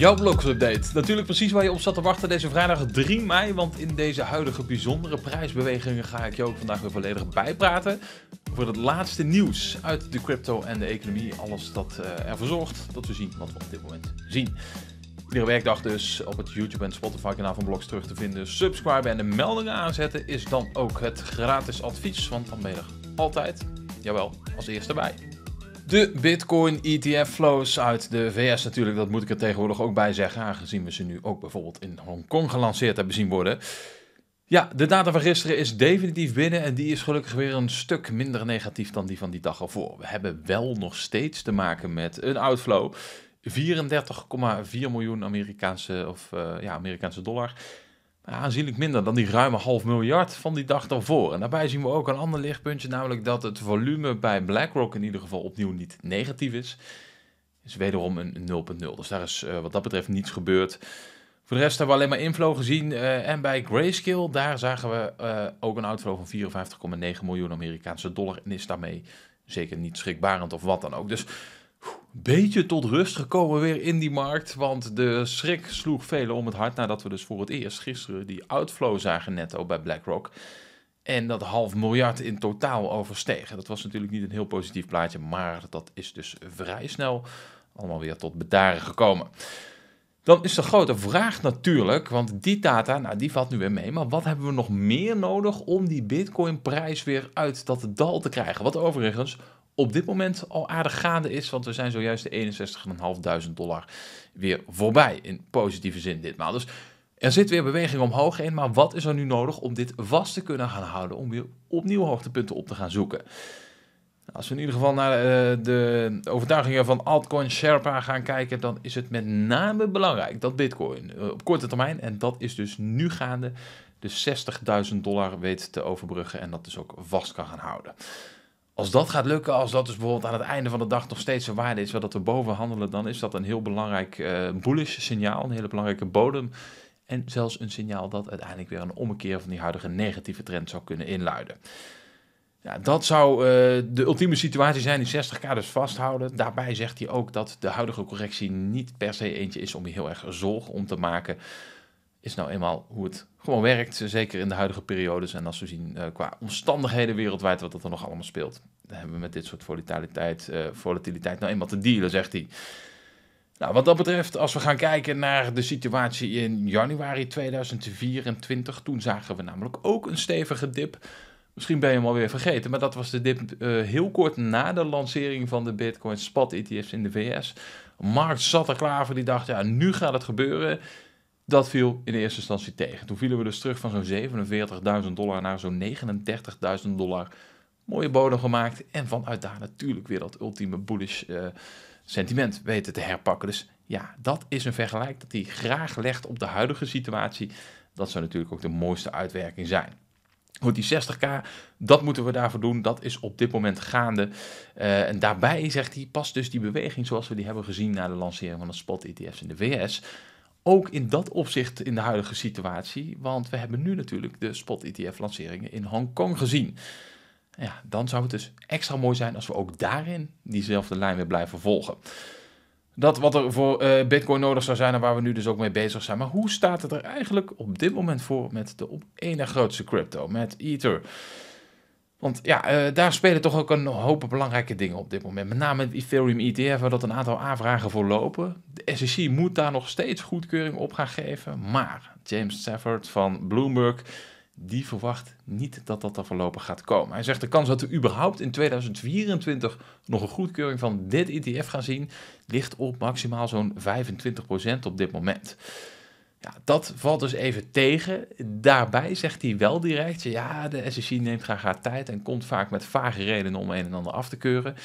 Jouw update. Natuurlijk precies waar je op zat te wachten deze vrijdag 3 mei. Want in deze huidige bijzondere prijsbewegingen ga ik je ook vandaag weer volledig bijpraten. Voor het laatste nieuws uit de crypto en de economie. Alles dat eh, ervoor zorgt dat we zien wat we op dit moment zien. Iedere werkdag dus op het YouTube en Spotify kanaal van Blogs terug te vinden. Subscriben en de meldingen aanzetten is dan ook het gratis advies. Want vanmiddag altijd, jawel, als eerste bij. De Bitcoin ETF flows uit de VS natuurlijk, dat moet ik er tegenwoordig ook bij zeggen, aangezien we ze nu ook bijvoorbeeld in Hongkong gelanceerd hebben zien worden. Ja, de data van gisteren is definitief binnen en die is gelukkig weer een stuk minder negatief dan die van die dag ervoor. We hebben wel nog steeds te maken met een outflow. 34,4 miljoen Amerikaanse, of, eh, ja, Amerikaanse dollar aanzienlijk minder dan die ruime half miljard van die dag daarvoor. En daarbij zien we ook een ander lichtpuntje, namelijk dat het volume bij BlackRock in ieder geval opnieuw niet negatief is. Is wederom een 0,0. Dus daar is eh, wat dat betreft niets gebeurd. Voor de rest hebben we alleen maar inflow gezien. Eh, en bij Grayscale, daar zagen we eh, ook een outflow van 54,9 miljoen Amerikaanse dollar. En is daarmee zeker niet schrikbarend of wat dan ook. Dus beetje tot rust gekomen weer in die markt. Want de schrik sloeg velen om het hart nadat we dus voor het eerst gisteren die outflow zagen netto bij BlackRock. En dat half miljard in totaal overstegen. Dat was natuurlijk niet een heel positief plaatje, maar dat is dus vrij snel allemaal weer tot bedaren gekomen. Dan is de grote vraag natuurlijk, want die data, nou die valt nu weer mee, maar wat hebben we nog meer nodig om die Bitcoin-prijs weer uit dat dal te krijgen? Wat overigens op dit moment al aardig gaande is. Want we zijn zojuist de 61.500 dollar weer voorbij. In positieve zin ditmaal. Dus er zit weer beweging omhoog in. Maar wat is er nu nodig om dit vast te kunnen gaan houden? Om weer opnieuw hoogtepunten op te gaan zoeken. Nou, als we in ieder geval naar eh, de overtuigingen van altcoin Sherpa gaan kijken, dan is het met name belangrijk dat Bitcoin eh, op korte termijn, en dat is dus nu gaande, de 60.000 dollar weet te overbruggen en dat dus ook vast kan gaan houden als dat gaat lukken, als dat dus bijvoorbeeld aan het einde van de dag nog steeds een waarde is, wat dat we boven handelen, dan is dat een heel belangrijk uh, bullish signaal, een hele belangrijke bodem. En zelfs een signaal dat uiteindelijk weer een ommekeer van die huidige negatieve trend zou kunnen inluiden. Ja, dat zou eh, de ultieme situatie zijn, die 60k dus vasthouden. Daarbij zegt hij ook dat de huidige correctie niet per se eentje is om je heel erg zorg om te maken is nou eenmaal hoe het gewoon werkt. Zeker in de huidige periodes. En als we zien eh, qua omstandigheden wereldwijd wat dat er nog allemaal speelt. Dan hebben we met dit soort volatiliteit, eh, volatiliteit nou eenmaal te dealen, zegt hij. Nou, wat dat betreft, als we gaan kijken naar de situatie in januari 2024, toen zagen we namelijk ook een stevige dip. Misschien ben je hem alweer vergeten, maar dat was de dip eh, heel kort na de lancering van de Bitcoin Spot ETF's in de VS. Markt zat er klaar voor, die dacht, ja, nu gaat het gebeuren. Dat viel in eerste instantie tegen. Toen vielen we dus terug van zo'n 47.000 dollar naar zo'n 39.000 dollar. Mooie bodem gemaakt. En vanuit daar natuurlijk weer dat ultieme bullish eh, sentiment weten te herpakken. Dus ja, dat is een vergelijk dat hij graag legt op de huidige situatie. Dat zou natuurlijk ook de mooiste uitwerking zijn. Goed, die 60k, dat moeten we daarvoor doen. Dat is op dit moment gaande. Eh, en daarbij, zegt hij, past dus die beweging zoals we die hebben gezien na de lancering van de spot-ETF's in de VS ook in dat opzicht in de huidige situatie. Want we hebben nu natuurlijk de spot-ETF-lanceringen in Hongkong gezien. Ja, dan zou het dus extra mooi zijn als we ook daarin diezelfde lijn weer blijven volgen. Dat wat er voor eh, Bitcoin nodig zou zijn en waar we nu dus ook mee bezig zijn. Maar hoe staat het er eigenlijk op dit moment voor met de op ene grootste crypto, met Ether? Want ja, eh, daar spelen toch ook een hoop belangrijke dingen op dit moment. Met name het Ethereum ETF, waar dat een aantal aanvragen voor lopen. De SEC moet daar nog steeds goedkeuring op gaan geven. Maar James Safford van Bloomberg, die verwacht niet dat dat er voorlopig gaat komen. Hij zegt de kans dat we überhaupt in 2024 nog een goedkeuring van dit ETF gaan zien, ligt op maximaal zo'n 25% op dit moment. Ja, dat valt dus even tegen. Daarbij zegt hij wel direct: ja, de SEC neemt graag haar tijd en komt vaak met vage redenen om een en ander af te keuren.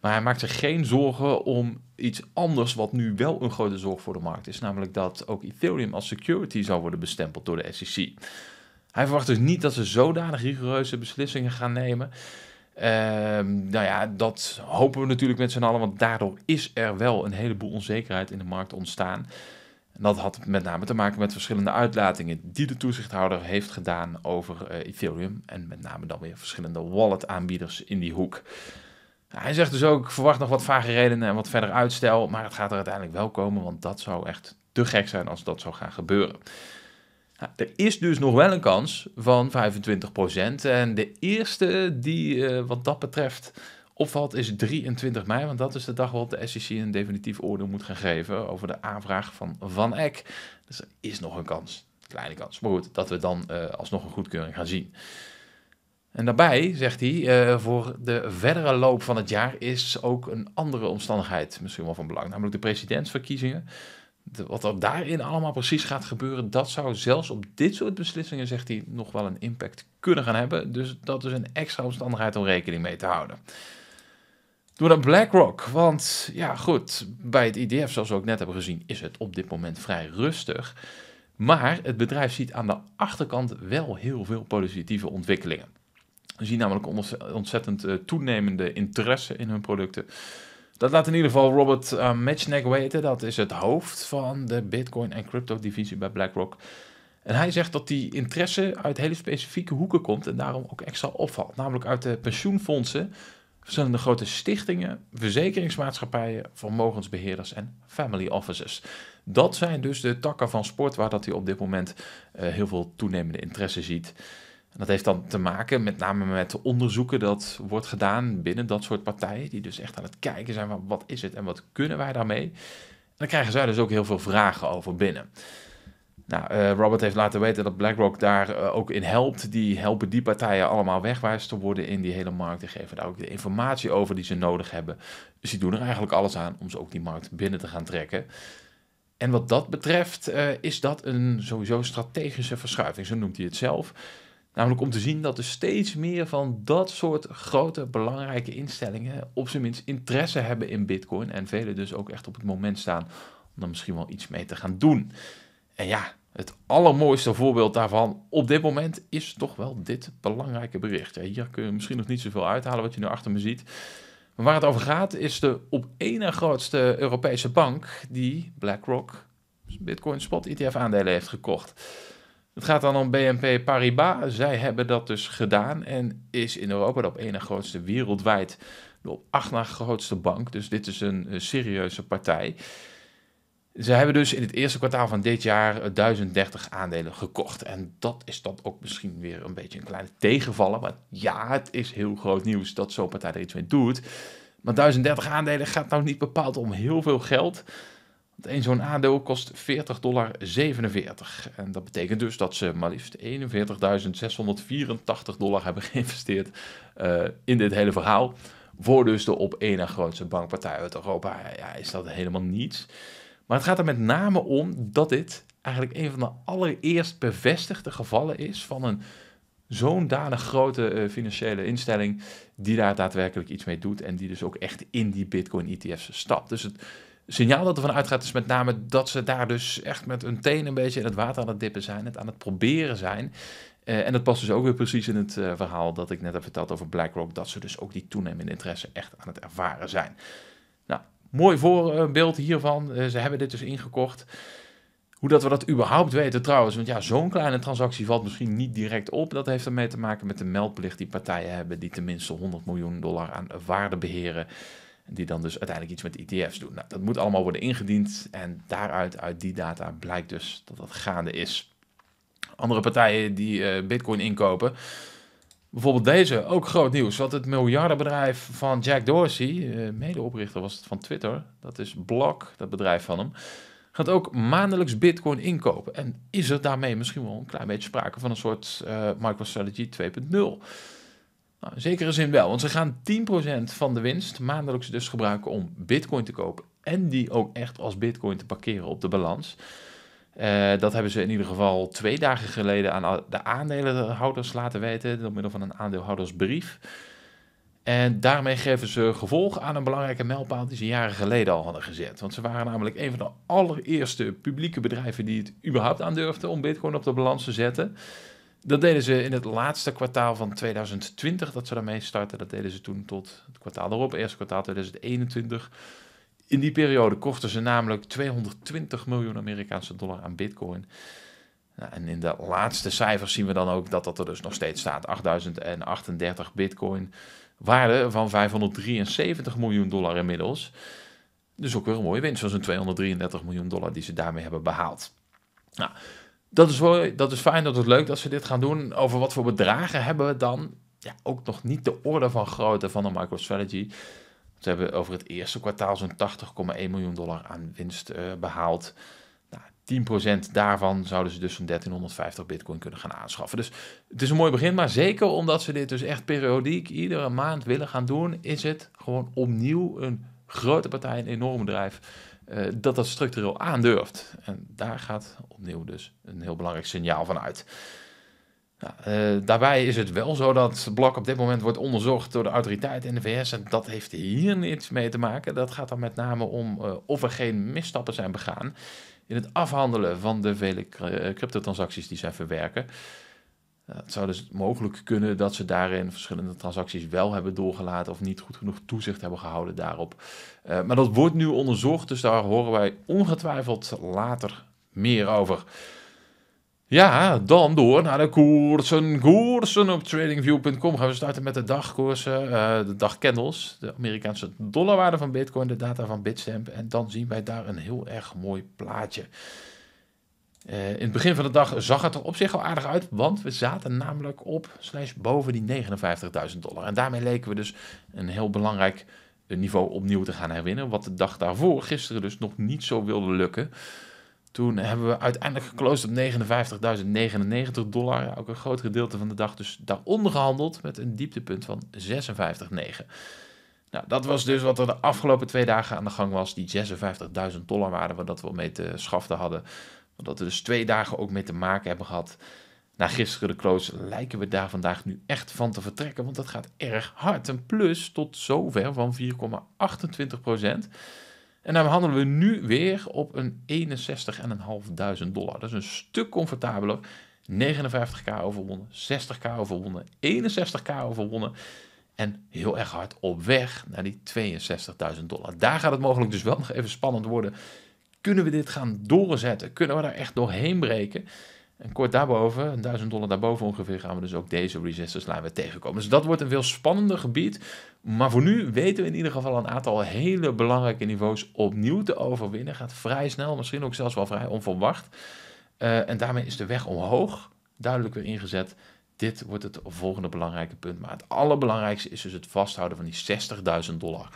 Maar hij maakt zich geen zorgen om iets anders wat nu wel een grote zorg voor de markt is, namelijk dat ook Ethereum als security zou worden bestempeld door de SEC. Hij verwacht dus niet dat ze zodanig rigoureuze beslissingen gaan nemen. Ehm, nou ja, dat hopen we natuurlijk met z'n allen, want daardoor is er wel een heleboel onzekerheid in de markt ontstaan. En dat had met name te maken met verschillende uitlatingen die de toezichthouder heeft gedaan over eh, Ethereum. En met name dan weer verschillende wallet-aanbieders in die hoek. Hij zegt dus ook: verwacht nog wat vage redenen en wat verder uitstel. Maar het gaat er uiteindelijk wel komen, want dat zou echt te gek zijn als dat zou gaan gebeuren. Nou, er is dus nog wel een kans van 25%. En de eerste die eh, wat dat betreft opvalt is 23 mei, want dat is de dag waarop de SEC een definitief oordeel moet gaan geven over de aanvraag van Van Eck. Dus er is nog een kans, kleine kans. Maar goed, dat we dan uh, alsnog een goedkeuring gaan zien. En daarbij, zegt hij, eh, voor de verdere loop van het jaar is ook een andere omstandigheid misschien wel van belang, namelijk de presidentsverkiezingen. wat er daarin allemaal precies gaat gebeuren, dat zou zelfs op dit soort beslissingen, zegt hij, nog wel een impact kunnen gaan hebben. Dus dat is een extra omstandigheid om rekening mee te houden. Door BlackRock. Want ja, goed, bij het IDF, zoals we ook net hebben gezien, is het op dit moment vrij rustig. Maar het bedrijf ziet aan de achterkant wel heel veel positieve ontwikkelingen. We zien namelijk ontzettend eh, toenemende interesse in hun producten. Dat laat in ieder geval Robert eh, Matchneck weten. Dat is het hoofd van de Bitcoin en crypto divisie bij BlackRock. En hij zegt dat die interesse uit hele specifieke hoeken komt en daarom ook extra opvalt. Namelijk uit de pensioenfondsen, verschillende grote stichtingen, verzekeringsmaatschappijen, vermogensbeheerders en family offices. Dat zijn dus de takken van sport waar dat hij op dit moment eh, heel veel toenemende interesse ziet. En dat heeft dan te maken met name met de onderzoeken dat wordt gedaan binnen dat soort partijen, die dus echt aan het kijken zijn van wat is het en wat kunnen wij daarmee. En dan krijgen zij dus ook heel veel vragen over binnen. Nou, eh, Robert heeft laten weten dat BlackRock daar eh, ook in helpt. Die helpen die partijen allemaal wegwijs te worden in die hele markt. Die geven daar ook de informatie over die ze nodig hebben. Dus die doen er eigenlijk alles aan om ze ook die markt binnen te gaan trekken. En wat dat betreft eh, is dat een sowieso strategische verschuiving, zo noemt hij het zelf. Namelijk om te zien dat er steeds meer van dat soort grote belangrijke instellingen op zijn minst interesse hebben in Bitcoin. En velen dus ook echt op het moment staan om er misschien wel iets mee te gaan doen. En ja, het allermooiste voorbeeld daarvan op dit moment is toch wel dit belangrijke bericht. Hier kun je misschien nog niet zoveel uithalen wat je nu achter me ziet. Maar waar het over gaat is de op één na grootste Europese bank die BlackRock dus Bitcoin Spot ETF aandelen heeft gekocht. Het gaat dan om BNP Paribas. Zij hebben dat dus gedaan en is in Europa de op één na grootste wereldwijd. De op acht na grootste bank. Dus dit is een serieuze partij. Ze hebben dus in het eerste kwartaal van dit jaar 1030 eh, aandelen gekocht. En dat is dan ook misschien weer een beetje een kleine tegenvaller. Want ja, het is heel groot nieuws dat zo'n partij er iets mee doet. Maar 1030 aandelen gaat nou niet bepaald om heel veel geld. Want één zo'n aandeel kost 40,47 dollar. En dat betekent dus dat ze maar liefst 41.684 dollar hebben geïnvesteerd eh, in dit hele verhaal. Voor dus de op één na grootste bankpartij uit Europa. Ja, is dat helemaal niets. Maar het gaat er met name om dat dit eigenlijk een van de allereerst bevestigde gevallen is van een zo'n danig grote eh, financiële instelling die daar daadwerkelijk iets mee doet en die dus ook echt in die Bitcoin-ETF's stapt. Dus het signaal dat er vanuit gaat is met name dat ze daar dus echt met hun tenen een beetje in het water aan het dippen zijn, het aan het proberen zijn. Eh, en dat past dus ook weer precies in het eh, verhaal dat ik net heb verteld over BlackRock, dat ze dus ook die toenemende interesse echt aan het ervaren zijn. Nou, mooi voorbeeld hiervan. Eh, ze hebben dit dus ingekocht. Hoe dat we dat überhaupt weten trouwens. Want ja, zo'n kleine transactie valt misschien niet direct op. Dat heeft ermee te maken met de meldplicht die partijen hebben... die tenminste 100 miljoen dollar aan waarde beheren. Die dan dus uiteindelijk iets met ETF's doen. Nou, dat moet allemaal worden ingediend. En daaruit, uit die data, blijkt dus dat dat gaande is. Andere partijen die eh, bitcoin inkopen... Bijvoorbeeld deze, ook groot nieuws. Wat het miljardenbedrijf van Jack Dorsey, eh, medeoprichter was het van Twitter, dat is Block, dat bedrijf van hem, gaat ook maandelijks Bitcoin inkopen. En is er daarmee misschien wel een klein beetje sprake van een soort uh, MicroStrategy 2.0? Nou, in zekere zin wel, want ze gaan 10% van de winst maandelijks dus gebruiken om Bitcoin te kopen en die ook echt als Bitcoin te parkeren op de balans. Eh, dat hebben ze in ieder geval twee dagen geleden aan de aandeelhouders laten weten door middel van een aandeelhoudersbrief. En daarmee geven ze gevolg aan een belangrijke mijlpaal die ze jaren geleden al hadden gezet. Want ze waren namelijk een van de allereerste publieke bedrijven die het überhaupt aandurfden om Bitcoin op de balans te zetten. Dat deden ze in het laatste kwartaal van 2020 dat ze daarmee starten. Dat deden ze toen tot het kwartaal erop, eerste kwartaal 2021. In die periode kochten ze namelijk 220 miljoen Amerikaanse dollar aan bitcoin. Nou, en in de laatste cijfers zien we dan ook dat dat er dus nog steeds staat. 8038 bitcoin, waarde van 573 miljoen dollar inmiddels. Dus ook weer een mooie winst van zo'n 233 miljoen dollar die ze daarmee hebben behaald. Nou, dat is, wel, dat is fijn, dat is leuk dat ze dit gaan doen. Over wat voor bedragen hebben we dan? Ja, ook nog niet de orde van grootte van de MicroStrategy. Ze hebben over het eerste kwartaal zo'n 80,1 miljoen dollar aan winst eh, behaald. Nou, 10% daarvan zouden ze dus zo'n 1350 bitcoin kunnen gaan aanschaffen. Dus het is een mooi begin, maar zeker omdat ze dit dus echt periodiek iedere maand willen gaan doen, is het gewoon opnieuw een grote partij, een enorm bedrijf, eh, dat dat structureel aandurft. En daar gaat opnieuw dus een heel belangrijk signaal van uit. Nou, daarbij is het wel zo dat Blok op dit moment wordt onderzocht door de autoriteiten in de VS. En dat heeft hier niets mee te maken. Dat gaat dan met name om eh, of er geen misstappen zijn begaan in het afhandelen van de vele eh, cryptotransacties die zij verwerken. het zou dus mogelijk kunnen dat ze daarin verschillende transacties wel hebben doorgelaten of niet goed genoeg toezicht hebben gehouden daarop. maar dat wordt nu onderzocht, dus daar horen wij ongetwijfeld later meer over. Ja, dan door naar de koersen. Koersen op tradingview.com gaan we starten met de dagkoersen. Eh, de dagcandles, de Amerikaanse dollarwaarde van Bitcoin, de data van Bitstamp. En dan zien wij daar een heel erg mooi plaatje. Eh, in het begin van de dag zag het er op zich al aardig uit, want we zaten namelijk op slash boven die 59.000 dollar. En daarmee leken we dus een heel belangrijk eh, niveau opnieuw te gaan herwinnen, wat de dag daarvoor, gisteren dus, nog niet zo wilde lukken. Toen hebben we uiteindelijk geclosed op 59.099 dollar. ook een groot gedeelte van de dag dus daaronder gehandeld met een dieptepunt van 56,9. Nou, dat was dus wat er de afgelopen twee dagen aan de gang was. Die 56.000 dollar waren, waar dat we mee te schaften hadden. Omdat we dus twee dagen ook mee te maken hebben gehad. Na gisteren de close lijken we daar vandaag nu echt van te vertrekken. Want dat gaat erg hard. Een plus tot zover van 4,28 procent. En dan handelen we nu weer op een 61.500 dollar. Dat is een stuk comfortabeler. 59k overwonnen, 60k overwonnen, 61k overwonnen. En heel erg hard op weg naar die 62.000 dollar. Daar gaat het mogelijk dus wel nog even spannend worden. Kunnen we dit gaan doorzetten? Kunnen we daar echt doorheen breken? En kort daarboven, 1000 dollar daarboven ongeveer, gaan we dus ook deze resistors line weer tegenkomen. Dus dat wordt een veel spannender gebied. Maar voor nu weten we in ieder geval een aantal hele belangrijke niveaus opnieuw te overwinnen. Gaat vrij snel, misschien ook zelfs wel vrij onverwacht. Eh, en daarmee is de weg omhoog duidelijk weer ingezet. Dit wordt het volgende belangrijke punt. Maar het allerbelangrijkste is dus het vasthouden van die 60.000 dollar.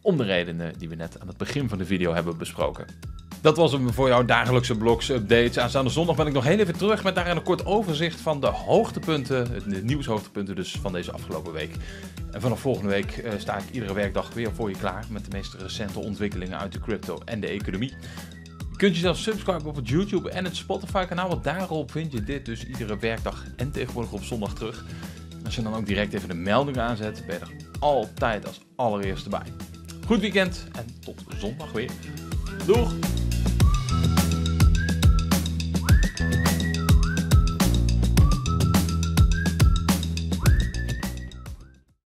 Om de redenen die we net aan het begin van de video hebben besproken. Dat was hem voor jouw dagelijkse blogs updates. Aanstaande zondag ben ik nog heel even terug met daarin een kort overzicht van de hoogtepunten, het hoogtepunten dus van deze afgelopen week. En vanaf volgende week eh, sta ik iedere werkdag weer voor je klaar met de meest recente ontwikkelingen uit de crypto en de economie. Je kunt jezelf subscriben op het YouTube en het Spotify kanaal, want daarop vind je dit dus iedere werkdag en tegenwoordig op zondag terug. Als je dan ook direct even de melding aanzet, ben je er altijd als allereerste bij. Goed weekend en tot zondag weer. Doeg!